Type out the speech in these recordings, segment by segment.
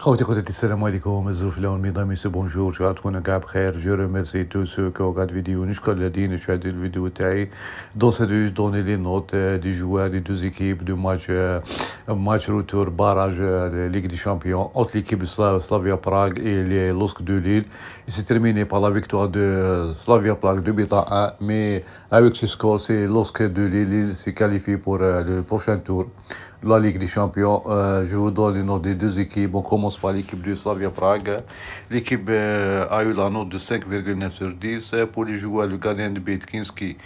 Bonjour à tous, je remercie tous ceux qui ont regardé la vidéo. Je suis Khaledine, je suis à la vidéo. Je vous donner les notes euh, des joueurs des deux équipes du euh, match retour Barrage euh, de la Ligue des Champions entre l'équipe de Slavia Prague et l'OSC de Lille. C'est terminé par la victoire de Slavia Prague 2-1. Mais avec ce score, c'est l'OSC de Lille s'est qualifié pour le prochain tour de la Ligue des Champions. Je vous donne les notes des deux équipes par l'équipe de Slavia Prague. L'équipe euh, a eu la note de 5,9 sur 10. Pour les joueurs, le gardien de Betkinski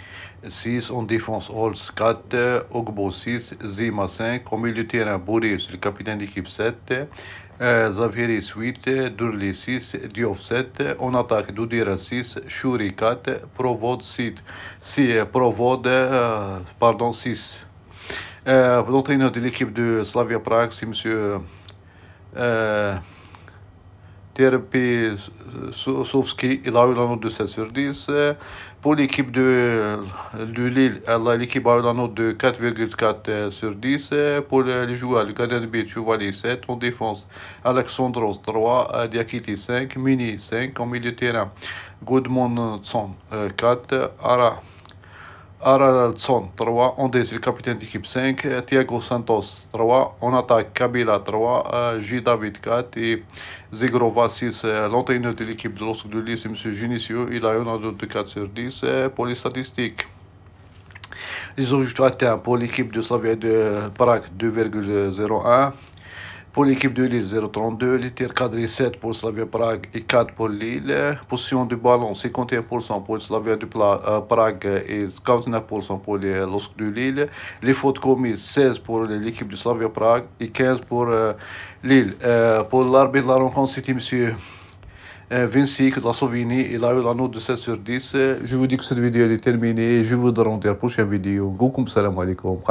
6, en défense Holz 4, Ogbo 6, Zima 5, au milieu de terrain Boris, le capitaine d'équipe 7, euh, Zaviri 8, Durli 6, Diop 7, en attaque Doudira 6, Shuri 4, Provod 6, si, euh, Provod, euh, pardon 6. L'entraîneur de l'équipe de Slavia Prague, c'est monsieur eu la note de sur 10 Pour l'équipe de, de Lille, l'équipe note de 4,4 sur 10. Pour les joueurs, le gardien de 7. En défense, Alexandros 3, Diakiti 5, Mini 5. En milieu de terrain, Goodmanson 4, euh, Ara Zon, 3 on le capitaine d'équipe 5, Thiago Santos 3 on attaque, Kabila 3, euh, J. David 4 et Zegrova 6. Euh, l'entraîneur de l'équipe de l'Osc de Lille, M. Junicio, il a un note de 4 sur 10 euh, pour les statistiques. Les objectifs atteints pour l'équipe de Slavia de Prague 2,01. Pour l'équipe de Lille, 0,32. Les tirs cadrés, 7 pour Slavia Prague et 4 pour Lille. Position du ballon, 51% pour Slavia de euh, Prague et 49% pour de Lille. Les fautes commises, 16 pour l'équipe de Slavia Prague et 15 pour l'île. Euh, Lille. Euh, pour l'arbitre de la rencontre, c'était M. Vinci de la Sauvigny. Il a eu la note de 7 sur 10. Je vous dis que cette vidéo est terminée. Je vous donne rendez à la prochaine vidéo. Goukoum salam alaikum.